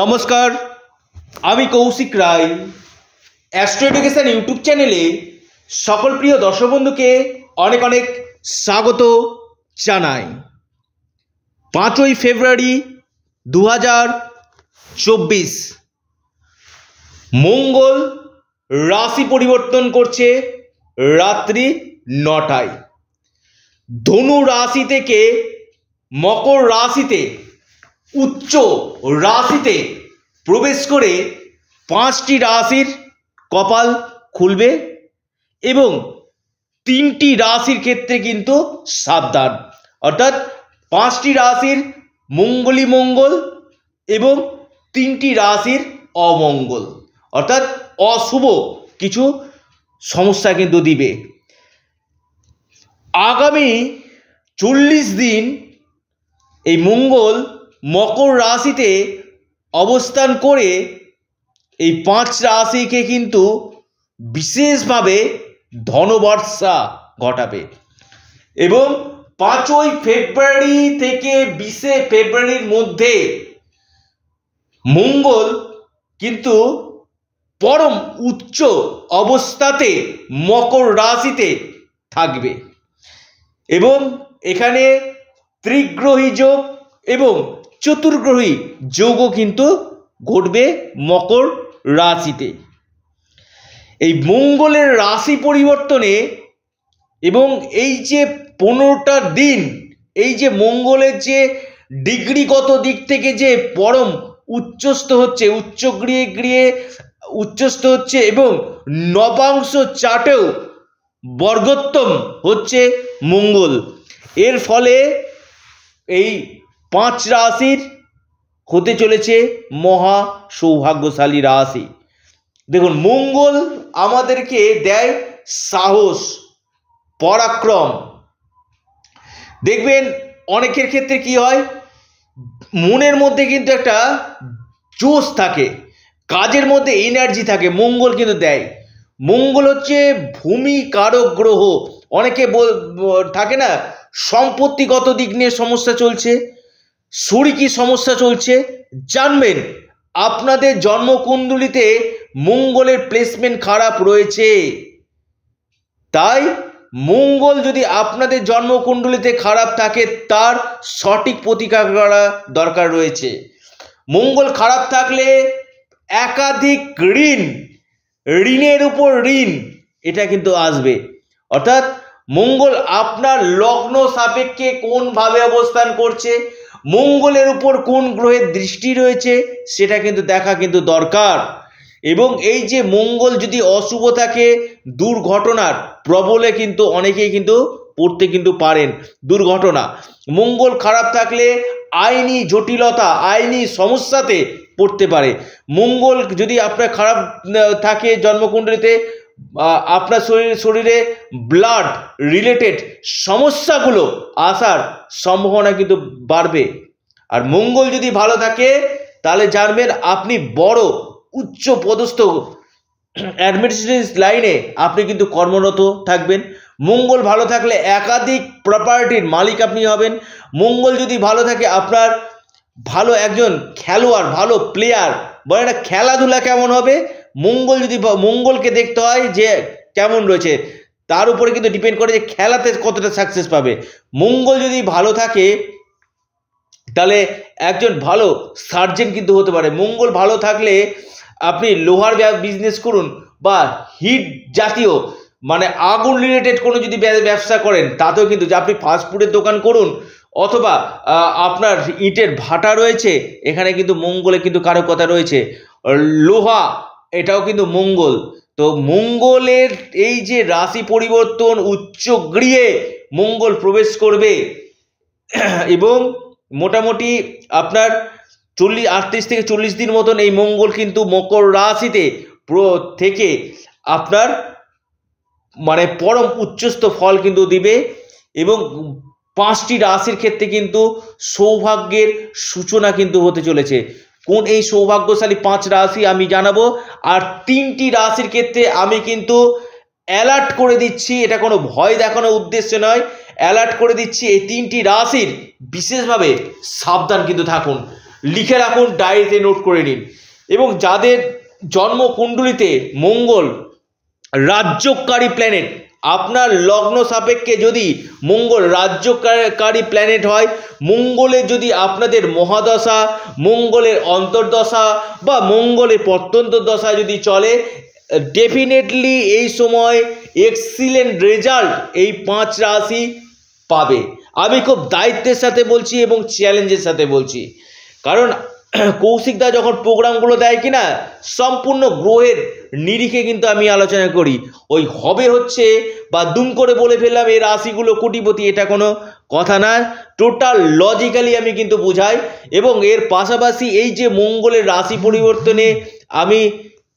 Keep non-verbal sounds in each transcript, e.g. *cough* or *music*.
নমস্কার আমি Kaushik Roy astro education YouTube চ্যানেলে সকল প্রিয় দর্শক বন্ধুকে অনেক অনেক স্বাগত জানাই পাঁচই ফেব্রুয়ারি দু হাজার চব্বিশ মঙ্গল রাশি পরিবর্তন করছে রাত্রি নটায় ধনু রাশি থেকে মকর রাশিতে উচ্চ রাশিতে প্রবেশ করে পাঁচটি রাশির কপাল খুলবে এবং তিনটি রাশির ক্ষেত্রে কিন্তু সাবধান অর্থাৎ পাঁচটি রাশির মঙ্গলই মঙ্গল এবং তিনটি রাশির অমঙ্গল অর্থাৎ অশুভ কিছু সমস্যা কিন্তু দিবে আগামী চল্লিশ দিন এই মঙ্গল মকর রাশিতে অবস্থান করে এই পাঁচ রাশিকে কিন্তু বিশেষভাবে ধনবর্ষা ঘটাবে এবং পাঁচই ফেব্রুয়ারি থেকে বিশে ফেব্রুয়ারির মধ্যে মঙ্গল কিন্তু পরম উচ্চ অবস্থাতে মকর রাশিতে থাকবে এবং এখানে ত্রিগ্রহী যোগ এবং চতুর্গ্রহী যোগ কিন্তু ঘটবে মকর রাশিতে এই মঙ্গলের রাশি পরিবর্তনে এবং এই যে পনেরোটা দিন এই যে মঙ্গলের যে ডিগ্রিগত দিক থেকে যে পরম উচ্চস্থ হচ্ছে উচ্চ গৃহে গৃহে উচ্চস্থ হচ্ছে এবং নবাংশ চাটেও বর্গোত্তম হচ্ছে মঙ্গল এর ফলে এই পাঁচ রাশির হতে চলেছে মহা সৌভাগ্যশালী রাশি দেখুন মঙ্গল আমাদেরকে দেয় সাহস পরাক্রম দেখবেন অনেকের ক্ষেত্রে কি হয় মনের মধ্যে কিন্তু একটা জোশ থাকে কাজের মধ্যে এনার্জি থাকে মঙ্গল কিন্তু দেয় মঙ্গল হচ্ছে ভূমি কারক গ্রহ অনেকে থাকে না সম্পত্তিগত দিক নিয়ে সমস্যা চলছে শরী কি সমস্যা চলছে জানবেন আপনাদের জন্মকুণ্ডলিতে মঙ্গলের প্লেসমেন্ট খারাপ রয়েছে তাই মঙ্গল যদি আপনাদের জন্মকুণ্ডলিতে খারাপ থাকে তার সঠিক প্রতিকার করা দরকার রয়েছে মঙ্গল খারাপ থাকলে একাধিক ঋণ ঋণের উপর ঋণ এটা কিন্তু আসবে অর্থাৎ মঙ্গল আপনার লগ্ন সাপেক্ষে কোনভাবে অবস্থান করছে মঙ্গলের উপর কোন গ্রহের দৃষ্টি রয়েছে সেটা কিন্তু দেখা কিন্তু দরকার এবং এই যে মঙ্গল যদি অশুভ থাকে দুর্ঘটনার প্রবলে কিন্তু অনেকেই কিন্তু পড়তে কিন্তু পারেন দুর্ঘটনা মঙ্গল খারাপ থাকলে আইনি জটিলতা আইনি সমস্যাতে পড়তে পারে মঙ্গল যদি আপনার খারাপ থাকে জন্মকুণ্ডলিতে আপনার শরীর শরীরে ব্লাড রিলেটেড সমস্যাগুলো আসার সম্ভাবনা কিন্তু বাড়বে আর মঙ্গল যদি ভালো থাকে তাহলে জানবেন আপনি বড় উচ্চ পদস্থ অ্যাডমিনিস্ট্রেটিভ লাইনে আপনি কিন্তু কর্মরত থাকবেন মঙ্গল ভালো থাকলে একাধিক প্রপার্টির মালিক আপনি হবেন মঙ্গল যদি ভালো থাকে আপনার ভালো একজন খেলোয়াড় ভালো প্লেয়ার বলে না খেলাধুলা কেমন হবে মঙ্গল যদি মঙ্গলকে দেখতে হয় যে কেমন রয়েছে তার উপরে কিন্তু ডিপেন্ড করে যে খেলাতে কতটা সাকসেস পাবে মঙ্গল যদি ভালো থাকে তাহলে একজন ভালো সার্জেন কিন্তু হতে পারে মঙ্গল ভালো থাকলে আপনি লোহার বিজনেস করুন বা হিট জাতীয় মানে আগুন রিলেটেড কোনো যদি ব্যবসা করেন তাতেও কিন্তু যে আপনি ফাস্টফুডের দোকান করুন অথবা আপনার ইটের ভাটা রয়েছে এখানে কিন্তু মঙ্গলে কিন্তু কারো কথা রয়েছে লোহা এটাও কিন্তু মঙ্গল তো মঙ্গলের এই যে রাশি পরিবর্তন উচ্চ গৃহে মঙ্গল প্রবেশ করবে এবং মোটামুটি আপনার চল্লিশ আটত্রিশ থেকে চল্লিশ দিন মতন এই মঙ্গল কিন্তু মকর রাশিতে থেকে আপনার মানে পরম উচ্চস্থ ফল কিন্তু দিবে এবং পাঁচটি রাশির ক্ষেত্রে কিন্তু সৌভাগ্যের সূচনা কিন্তু হতে চলেছে কোন এই সৌভাগ্যশালী পাঁচ রাশি আমি জানাবো আর তিনটি রাশির ক্ষেত্রে আমি কিন্তু অ্যালার্ট করে দিচ্ছি এটা কোনো ভয় দেখানোর উদ্দেশ্য নয় অ্যালার্ট করে দিচ্ছি এই তিনটি রাশির বিশেষভাবে সাবধান কিন্তু থাকুন লিখে রাখুন ডায়েরিতে নোট করে নিন এবং যাদের জন্মকুণ্ডলিতে মঙ্গল রাজ্যকারী প্ল্যানেট আপনার লগ্ন সাপেক্ষে যদি মঙ্গল রাজ্যকারী প্ল্যানেট হয় মঙ্গলে যদি আপনাদের মহাদশা মঙ্গলের অন্তর্দশা বা মঙ্গলের প্রত্যন্ত দশা যদি চলে ডেফিনেটলি এই সময় এক্সিলেন্ট রেজাল্ট এই পাঁচ রাশি পাবে আমি খুব দায়িত্বের সাথে বলছি এবং চ্যালেঞ্জের সাথে বলছি কারণ *clears throat* কৌশিকদা যখন প্রোগ্রামগুলো দেয় কি না সম্পূর্ণ গ্রহের নিরিখে কিন্তু আমি আলোচনা করি ওই হবে হচ্ছে বা দুম করে বলে ফেললাম এই রাশিগুলো কোটিপতি এটা কোনো কথা না টোটাল লজিক্যালি আমি কিন্তু বুঝাই এবং এর পাশাপাশি এই যে মঙ্গলের রাশি পরিবর্তনে আমি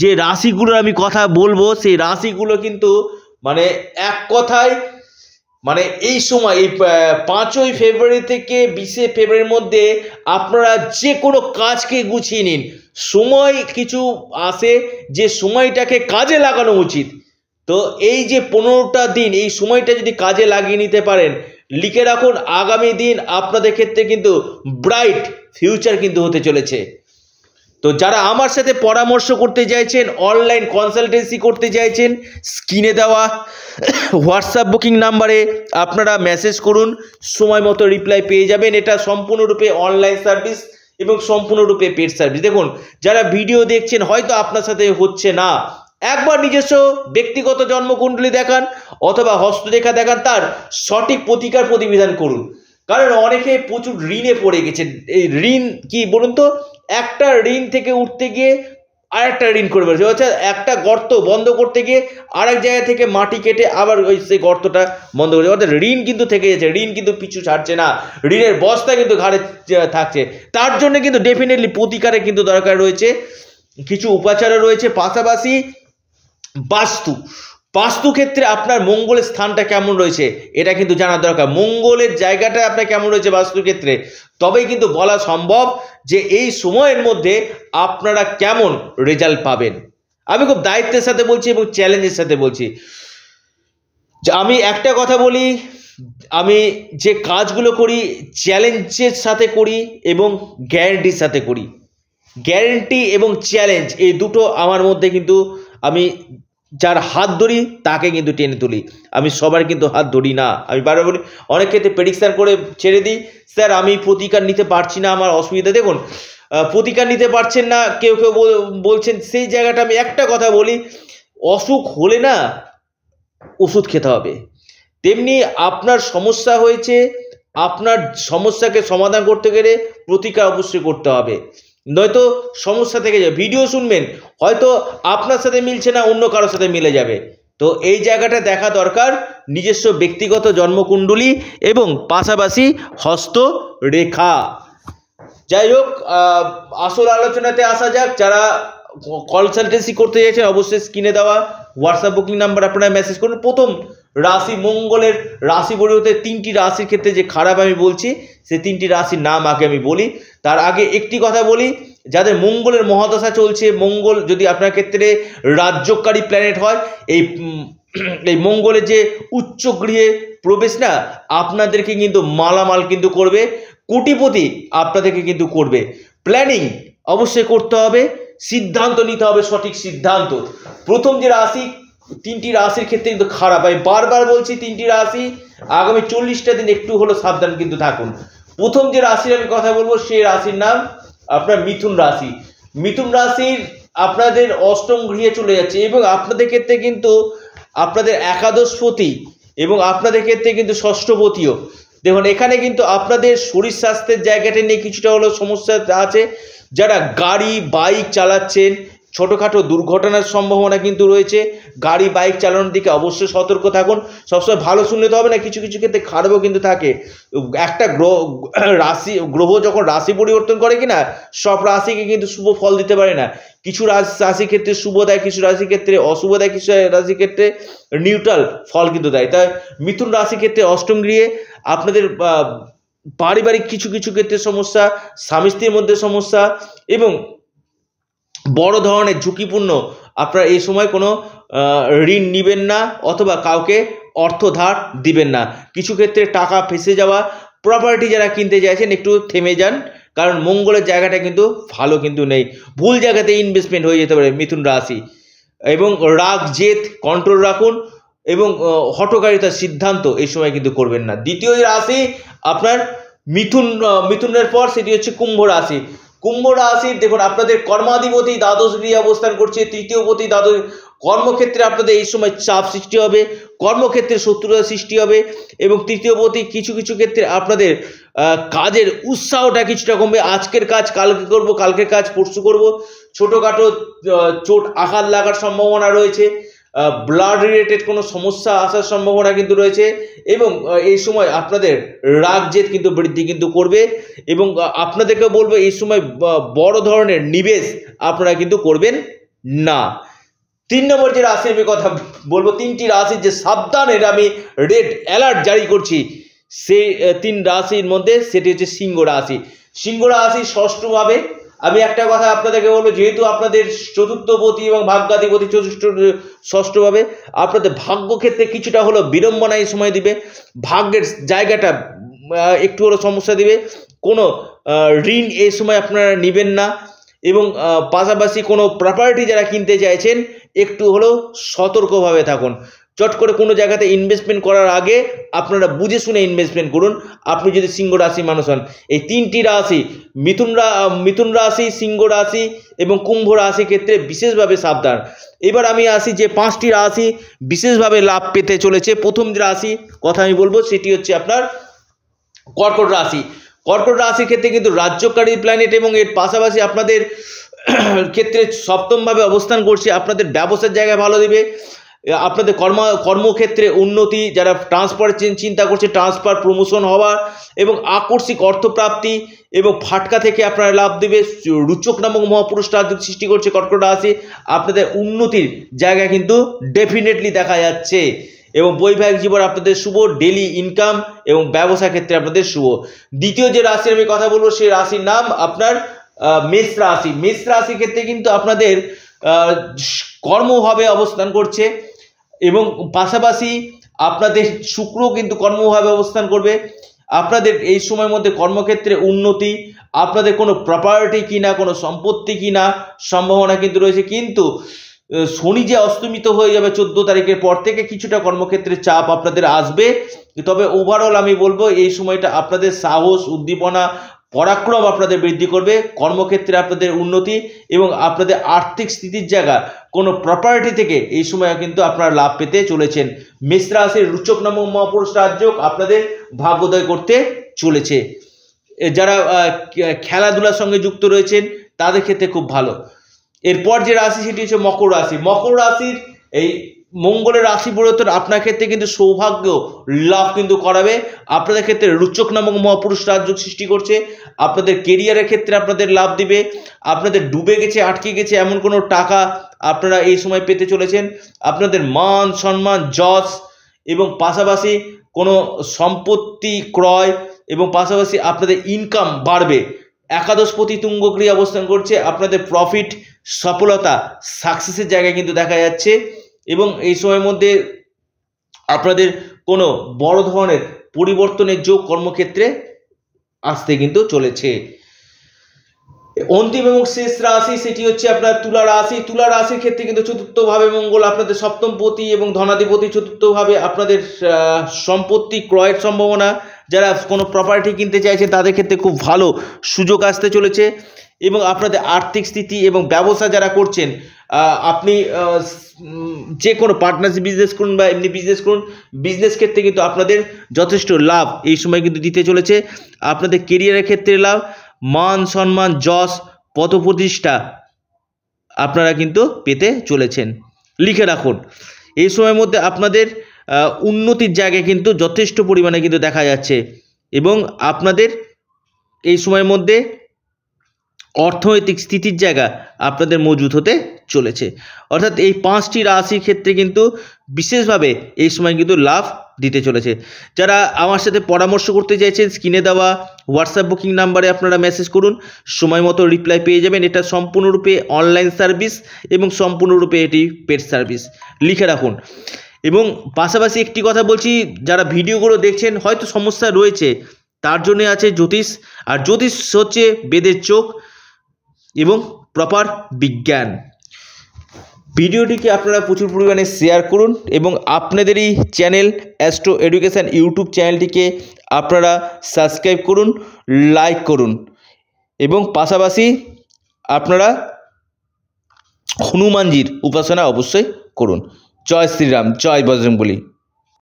যে রাশিগুলোর আমি কথা বলবো সেই রাশিগুলো কিন্তু মানে এক কথায় মানে এই সময় এই পাঁচই ফেব্রুয়ারি থেকে বিশে ফেব্রুয়ারির মধ্যে আপনারা যে কোনো কাজকে গুছিয়ে নিন সময় কিছু আসে যে সময়টাকে কাজে লাগানো উচিত তো এই যে পনেরোটা দিন এই সময়টা যদি কাজে লাগিয়ে নিতে পারেন লিখে রাখুন আগামী দিন আপনাদের ক্ষেত্রে কিন্তু ব্রাইট ফিউচার কিন্তু হতে চলেছে তো যারা আমার সাথে পরামর্শ করতে চাইছেন অনলাইন কনসালটেন্সি করতে চাইছেন স্ক্রিনে দেওয়া হোয়াটসঅ্যাপ বুকিং নাম্বারে আপনারা মেসেজ করুন সময় মতো রিপ্লাই পেয়ে যাবেন এটা সম্পূর্ণরূপে অনলাইন সার্ভিস এবং সম্পূর্ণরূপে পেড সার্ভিস দেখুন যারা ভিডিও দেখছেন হয়তো আপনার সাথে হচ্ছে না একবার নিজস্ব ব্যক্তিগত জন্মকুণ্ডলী দেখান অথবা হস্তরেখা দেখান তার সঠিক প্রতিকার প্রতিবিধান করুন কারণ অনেকে প্রচুর ঋণে পড়ে গেছে এই ঋণ কি বলুন তো একটা ঋণ থেকে উঠতে গিয়ে আর একটা ঋণ করে ফেলছে অর্থাৎ একটা গর্ত বন্ধ করতে গিয়ে আরেক জায়গা থেকে মাটি কেটে আবার ওই সেই গর্তটা বন্ধ করছে অর্থাৎ ঋণ কিন্তু থেকে যাচ্ছে ঋণ কিন্তু পিছু ছাড়ছে না ঋণের বস্তা কিন্তু ঘাড়ে থাকছে তার জন্য কিন্তু ডেফিনেটলি প্রতিকারে কিন্তু দরকার রয়েছে কিছু উপাচারও রয়েছে পাশাপাশি বাস্তু বাস্তুক্ষেত্রে আপনার মঙ্গলের স্থানটা কেমন রয়েছে এটা কিন্তু জানা দরকার মঙ্গলের জায়গাটা আপনার কেমন রয়েছে বাস্তুক্ষেত্রে তবেই কিন্তু বলা সম্ভব যে এই সময়ের মধ্যে আপনারা কেমন রেজাল্ট পাবেন আমি খুব দায়িত্বের সাথে বলছি এবং চ্যালেঞ্জের সাথে বলছি আমি একটা কথা বলি আমি যে কাজগুলো করি চ্যালেঞ্জের সাথে করি এবং গ্যারেন্টির সাথে করি গ্যারেন্টি এবং চ্যালেঞ্জ এই দুটো আমার মধ্যে কিন্তু আমি যার হাত ধরি তাকে কিন্তু টেনে তুলি আমি সবার কিন্তু হাত ধরি না আমি বারবার বলি অনেক ক্ষেত্রে প্রেডিকশান করে ছেড়ে দিই স্যার আমি প্রতিকার নিতে পারছি না আমার অসুবিধা দেখুন প্রতিকার নিতে পারছেন না কেউ কেউ বলছেন সেই জায়গাটা আমি একটা কথা বলি অসুখ হলে না ওষুধ খেতে হবে তেমনি আপনার সমস্যা হয়েছে আপনার সমস্যাকে সমাধান করতে গেলে প্রতিকার অবশ্যই করতে হবে নয়তো সমস্যা থেকে যাবে ভিডিও শুনবেন হয়তো আপনার সাথে মিলছে না অন্য কারোর সাথে মিলে যাবে তো এই জায়গাটা দেখা দরকার নিজস্ব ব্যক্তিগত জন্মকুণ্ডলী এবং পাশাপাশি হস্তরেখা যাই হোক আসল আলোচনাতে আসা যাক যারা কনসালটেন্সি করতে চাইছেন অবশ্যই স্ক্রিনে দেওয়া হোয়াটসঅ্যাপ বুকিং নাম্বার আপনারা মেসেজ করুন প্রথম রাশি মঙ্গলের রাশি পরিবর্তে তিনটি রাশির ক্ষেত্রে যে খারাপ আমি বলছি সে তিনটি রাশির নাম আগে আমি বলি তার আগে একটি কথা বলি যাদের মঙ্গলের মহাদশা চলছে মঙ্গল যদি আপনার ক্ষেত্রে রাজ্যকারী প্ল্যানেট হয় এই এই মঙ্গলের যে উচ্চ গৃহে প্রবেশ না আপনাদেরকে কিন্তু মালামাল কিন্তু করবে কোটিপতি আপনাদেরকে কিন্তু করবে প্ল্যানিং অবশ্যই করতে হবে সিদ্ধান্ত নিতে হবে সঠিক সিদ্ধান্ত প্রথম যে রাশি তিনটি রাশির ক্ষেত্রে কিন্তু খারাপ আমি বারবার বলছি তিনটি রাশি আগামী চল্লিশটা দিন একটু হলো সাবধান কিন্তু থাকুন প্রথম যে রাশির আমি কথা বলবো সেই রাশির নাম আপনার মিথুন রাশি মিথুন রাশির আপনাদের অষ্টম গৃহে চলে যাচ্ছে এবং আপনাদের ক্ষেত্রে কিন্তু আপনাদের একাদশপতি এবং আপনাদের ক্ষেত্রে কিন্তু ষষ্ঠপতিও দেখুন এখানে কিন্তু আপনাদের শরীর স্বাস্থ্যের জায়গাটা নিয়ে কিছুটা হলো সমস্যা আছে যারা গাড়ি বাইক চালাচ্ছেন ছোটোখাটো দুর্ঘটনার সম্ভাবনা কিন্তু রয়েছে গাড়ি বাইক চালানোর দিকে অবশ্যই সতর্ক থাকুন সবসময় ভালো শুনলে তো হবে না কিছু কিছু ক্ষেত্রে খারাপও কিন্তু থাকে একটা গ্রহ রাশি গ্রহ যখন রাশি পরিবর্তন করে কি না সব রাশিকে কিন্তু শুভ ফল দিতে পারে না কিছু রাশি ক্ষেত্রে শুভ দেয় কিছু রাশি ক্ষেত্রে অশুভ দেয় কিছু রাশি ক্ষেত্রে নিউট্রাল ফল কিন্তু দেয় তাই মিথুন রাশি ক্ষেত্রে অষ্টম গৃহে আপনাদের পারিবারিক কিছু কিছু ক্ষেত্রে সমস্যা স্বামী স্ত্রীর মধ্যে সমস্যা এবং বড় ধরনের ঝুঁকিপূর্ণ আপনারা এই সময় কোনো ঋণ নেবেন না অথবা কাউকে অর্থ ধার দিবেন না কিছু ক্ষেত্রে টাকা ফেসে যাওয়া প্রপার্টি যারা কিনতে চাইছেন একটু থেমে যান কারণ মঙ্গলের জায়গাটা কিন্তু ভালো কিন্তু নেই ভুল জায়গাতে ইনভেস্টমেন্ট হয়ে যেতে পারে মিথুন রাশি এবং রাগ জেদ কন্ট্রোল রাখুন এবং হটকারিতার সিদ্ধান্ত এই সময় কিন্তু করবেন না দ্বিতীয় রাশি আপনার মিথুন মিথুনের পর সেটি হচ্ছে কুম্ভ রাশি কুম্ভ রাশির দেখুন আপনাদের কর্মাধিপতি দ্বাদশ গৃহে অবস্থান করছে তৃতীয়পতি দ্বাদশ কর্মক্ষেত্রে আপনাদের এই সময় চাপ সৃষ্টি হবে কর্মক্ষেত্রে শত্রুতা সৃষ্টি হবে এবং তৃতীয়পতি কিছু কিছু ক্ষেত্রে আপনাদের কাজের উৎসাহটা কিছুটা কমবে আজকের কাজ কালকে করব কালকের কাজ পরশু করব ছোটোখাটো চোট আঘাত লাগার সম্ভাবনা রয়েছে ব্লাড রিলেটেড কোনো সমস্যা আসার সম্ভাবনা কিন্তু রয়েছে এবং এই সময় আপনাদের রাগ জেদ কিন্তু বৃদ্ধি কিন্তু করবে এবং আপনাদেরকে বলবো এই সময় বড় ধরনের নিবেশ আপনারা কিন্তু করবেন না তিন নম্বর যে রাশি আমি কথা বলবো তিনটি রাশির যে সাবধানের আমি রেড অ্যালার্ট জারি করছি সেই তিন রাশির মধ্যে সেটি হচ্ছে সিংহ রাশি সিংহ রাশি ষষ্ঠভাবে আমি একটা কথা আপনাদেরকে বলবো যেহেতু আপনাদের চতুর্থপতি এবং ভাগ্যাধিপতি চতুর্থ ষষ্ঠভাবে আপনাদের ভাগ্য ক্ষেত্রে কিছুটা হলো বিড়ম্বনা এই সময় দিবে ভাগ্যের জায়গাটা একটু হলো সমস্যা দিবে কোনো ঋণ এই সময় আপনারা নেবেন না এবং পাশাপাশি কোনো প্রপার্টি যারা কিনতে চাইছেন একটু হলেও সতর্কভাবে থাকুন চট করে কোনো জায়গাতে ইনভেস্টমেন্ট করার আগে আপনারা বুঝে শুনে ইনভেস্টমেন্ট করুন আপনি যদি সিংহ রাশি মানুষ হন এই তিনটি রাশি মিথুন মিথুন রাশি সিংহ রাশি এবং কুম্ভ রাশি ক্ষেত্রে বিশেষভাবে সাবধান এবার আমি আসি যে পাঁচটি রাশি বিশেষভাবে লাভ পেতে চলেছে প্রথম যে রাশি কথা আমি বলবো সেটি হচ্ছে আপনার কর্কট রাশি কর্কট রাশির ক্ষেত্রে কিন্তু রাজ্যকারী প্ল্যানেট এবং এর পাশাপাশি আপনাদের *clears throat* ক্ষেত্রে সপ্তমভাবে অবস্থান করছে আপনাদের ব্যবসার জায়গায় ভালো দেবে আপনাদের কর্ম কর্মক্ষেত্রে উন্নতি যারা ট্রান্সফার চিন্তা করছে ট্রান্সফার প্রমোশন হওয়া এবং আকস্মিক অর্থপ্রাপ্তি এবং ফাটকা থেকে আপনারা লাভ দেবে রুচক নামক মহাপুরুষ রাজ্য সৃষ্টি করছে কর্কট রাশি আপনাদের উন্নতির জায়গা কিন্তু ডেফিনেটলি দেখা যাচ্ছে এবং বৈবাহিক জীবন আপনাদের শুভ ডেলি ইনকাম এবং ব্যবসা ক্ষেত্রে আপনাদের শুভ দ্বিতীয় যে রাশির আমি কথা বলবো সেই রাশির নাম আপনার মেষ রাশি মেষ রাশির ক্ষেত্রে কিন্তু আপনাদের কর্মভাবে অবস্থান করছে এবং পাশাপাশি আপনাদের শুক্র কিন্তু কর্মভাবে অবস্থান করবে আপনাদের এই সময়ের মধ্যে কর্মক্ষেত্রে উন্নতি আপনাদের কোনো প্রপার্টি কিনা কোনো সম্পত্তি কিনা সম্ভাবনা কিন্তু রয়েছে কিন্তু শনি যে অস্তমিত হয়ে যাবে চোদ্দ তারিখের পর থেকে কিছুটা কর্মক্ষেত্রে চাপ আপনাদের আসবে তবে ওভারঅল আমি বলবো এই সময়টা আপনাদের সাহস উদ্দীপনা পরাক্রম আপনাদের বৃদ্ধি করবে কর্মক্ষেত্রে আপনাদের উন্নতি এবং আপনাদের আর্থিক স্থিতির জায়গা কোনো প্রপার্টি থেকে এই সময় কিন্তু আপনারা লাভ পেতে চলেছেন মেষরাশির রুচক নামক মহাপুরুষ রাজ্য আপনাদের ভাগ্যোদয় করতে চলেছে যারা খেলাধুলার সঙ্গে যুক্ত রয়েছেন তাদের ক্ষেত্রে খুব ভালো এরপর যে রাশি সেটি হচ্ছে মকর রাশি মকর রাশির এই মঙ্গলের রাশি পরিবর্তন আপনার ক্ষেত্রে কিন্তু সৌভাগ্য লাভ কিন্তু করাবে আপনাদের ক্ষেত্রে রুচক নামক মহাপুরুষ রাজ্য সৃষ্টি করছে আপনাদের কেরিয়ারের ক্ষেত্রে আপনাদের লাভ দিবে আপনাদের ডুবে গেছে আটকে গেছে এমন কোনো টাকা আপনারা এই সময় পেতে চলেছেন আপনাদের মান সম্মান যশ এবং পাশাপাশি কোনো সম্পত্তি ক্রয় এবং পাশাপাশি আপনাদের ইনকাম বাড়বে প্রতি তুঙ্গক্রিয়া অবস্থান করছে আপনাদের প্রফিট সফলতা সাকসেসের জায়গায় কিন্তু দেখা যাচ্ছে এবং এই সময়ের মধ্যে আপনাদের কোনো বড় ধরনের পরিবর্তনের যোগ কর্মক্ষেত্রে আসতে কিন্তু চলেছে অন্তিম এবং শেষ রাশি সেটি হচ্ছে আপনার তুলা রাশি তুলা রাশির ক্ষেত্রে কিন্তু চতুর্থভাবে মঙ্গল আপনাদের সপ্তমপতি এবং ধনাধিপতি চতুর্থভাবে আপনাদের সম্পত্তি ক্রয়ের সম্ভাবনা যারা কোনো প্রপার্টি কিনতে চাইছেন তাদের ক্ষেত্রে খুব ভালো সুযোগ আসতে চলেছে এবং আপনাদের আর্থিক স্থিতি এবং ব্যবসা যারা করছেন আপনি যে কোনো পার্টনারশিপ বিজনেস করুন বা এমনি বিজনেস করুন বিজনেস ক্ষেত্রে কিন্তু আপনাদের যথেষ্ট লাভ এই সময় কিন্তু দিতে চলেছে আপনাদের কেরিয়ারের ক্ষেত্রে লাভ মান সম্মান যশ প্রতিষ্ঠা আপনারা কিন্তু পেতে চলেছেন লিখে রাখুন এই সময়ের মধ্যে আপনাদের উন্নতির জায়গায় কিন্তু যথেষ্ট পরিমাণে কিন্তু দেখা যাচ্ছে এবং আপনাদের এই সময়ের মধ্যে অর্থনৈতিক স্থিতির জায়গা আপনাদের মজুত হতে চলেছে অর্থাৎ এই পাঁচটি রাশির ক্ষেত্রে কিন্তু বিশেষভাবে এই সময় কিন্তু লাভ দিতে চলেছে যারা আমার সাথে পরামর্শ করতে চাইছেন স্ক্রিনে দেওয়া হোয়াটসঅ্যাপ বুকিং নাম্বারে আপনারা মেসেজ করুন সময় মতো রিপ্লাই পেয়ে যাবেন এটা সম্পূর্ণরূপে অনলাইন সার্ভিস এবং সম্পূর্ণরূপে এটি পেড সার্ভিস লিখে রাখুন এবং পাশাপাশি একটি কথা বলছি যারা ভিডিওগুলো দেখছেন হয়তো সমস্যা রয়েছে তার জন্যে আছে জ্যোতিষ আর জ্যোতিষ হচ্ছে বেদের চোখ এবং প্রপার বিজ্ঞান ভিডিওটিকে আপনারা প্রচুর পরিমাণে শেয়ার করুন এবং আপনাদের এই চ্যানেল অ্যাস্ট্রো এডুকেশান ইউটিউব চ্যানেলটিকে আপনারা সাবস্ক্রাইব করুন লাইক করুন এবং পাশাপাশি আপনারা হনুমানজির উপাসনা অবশ্যই করুন জয় শ্রীরাম জয় বজরংবলী